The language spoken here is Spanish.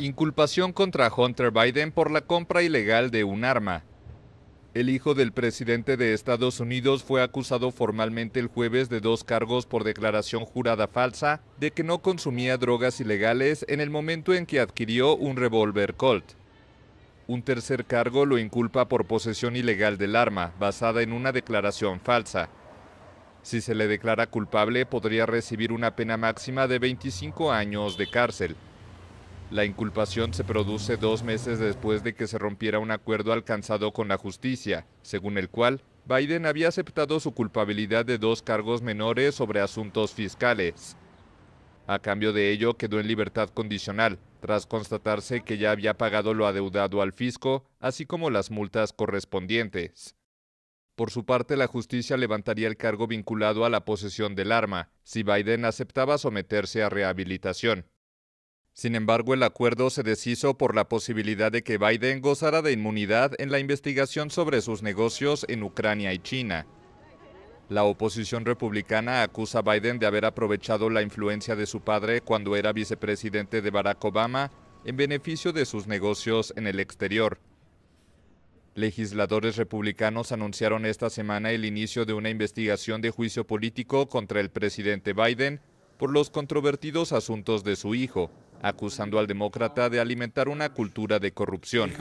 Inculpación contra Hunter Biden por la compra ilegal de un arma. El hijo del presidente de Estados Unidos fue acusado formalmente el jueves de dos cargos por declaración jurada falsa de que no consumía drogas ilegales en el momento en que adquirió un revólver Colt. Un tercer cargo lo inculpa por posesión ilegal del arma, basada en una declaración falsa. Si se le declara culpable, podría recibir una pena máxima de 25 años de cárcel. La inculpación se produce dos meses después de que se rompiera un acuerdo alcanzado con la justicia, según el cual Biden había aceptado su culpabilidad de dos cargos menores sobre asuntos fiscales. A cambio de ello, quedó en libertad condicional, tras constatarse que ya había pagado lo adeudado al fisco, así como las multas correspondientes. Por su parte, la justicia levantaría el cargo vinculado a la posesión del arma, si Biden aceptaba someterse a rehabilitación. Sin embargo, el acuerdo se deshizo por la posibilidad de que Biden gozara de inmunidad en la investigación sobre sus negocios en Ucrania y China. La oposición republicana acusa a Biden de haber aprovechado la influencia de su padre cuando era vicepresidente de Barack Obama en beneficio de sus negocios en el exterior. Legisladores republicanos anunciaron esta semana el inicio de una investigación de juicio político contra el presidente Biden por los controvertidos asuntos de su hijo, acusando al demócrata de alimentar una cultura de corrupción.